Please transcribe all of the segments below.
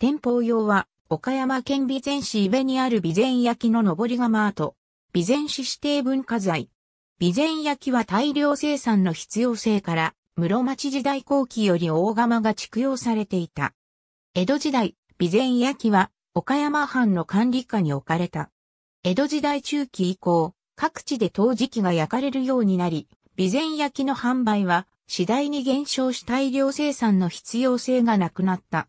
店舗用は、岡山県備前市伊部にある備前焼の上り窯跡、備前市指定文化財。備前焼は大量生産の必要性から、室町時代後期より大釜が蓄養されていた。江戸時代、備前焼は岡山藩の管理下に置かれた。江戸時代中期以降、各地で陶磁器が焼かれるようになり、備前焼の販売は次第に減少し大量生産の必要性がなくなった。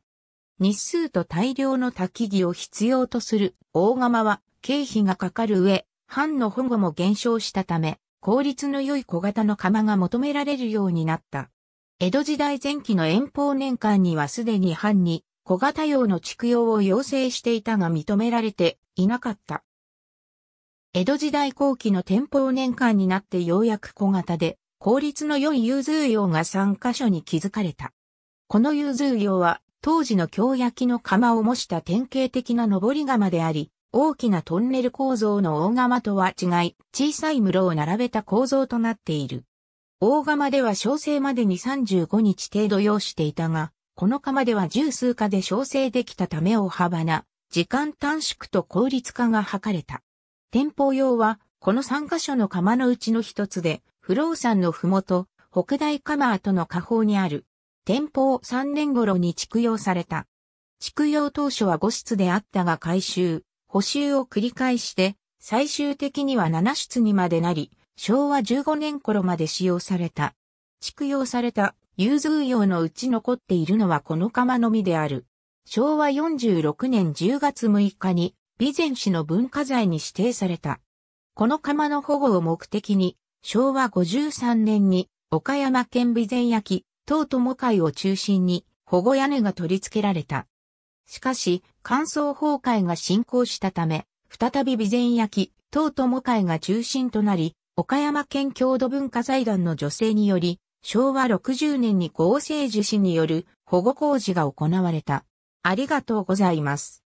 日数と大量の焚き木を必要とする大釜は経費がかかる上、藩の保護も減少したため、効率の良い小型の釜が求められるようになった。江戸時代前期の遠方年間にはすでに藩に小型用の蓄養を要請していたが認められていなかった。江戸時代後期の天保年間になってようやく小型で効率の良い融通用が3カ所に築かれた。この融通用は当時の京焼の釜を模した典型的な登り窯であり、大きなトンネル構造の大釜とは違い、小さい室を並べた構造となっている。大釜では小生までに35日程度要していたが、この釜では十数日で小生できたため大幅な、時間短縮と効率化が図れた。店舗用は、この3カ所の釜のうちの一つで、不老山のふもと、北大釜跡の下方にある、天保3年頃に築用された。築用当初は5室であったが改修、補修を繰り返して、最終的には7室にまでなり、昭和15年頃まで使用された。築用された融通用のうち残っているのはこの釜のみである。昭和46年10月6日に、備前市の文化財に指定された。この釜の保護を目的に、昭和53年に岡山県備前焼塔と会を中心に保護屋根が取り付けられた。しかし、乾燥崩壊が進行したため、再び備前焼、塔と母会が中心となり、岡山県郷土文化財団の女性により、昭和60年に合成樹脂による保護工事が行われた。ありがとうございます。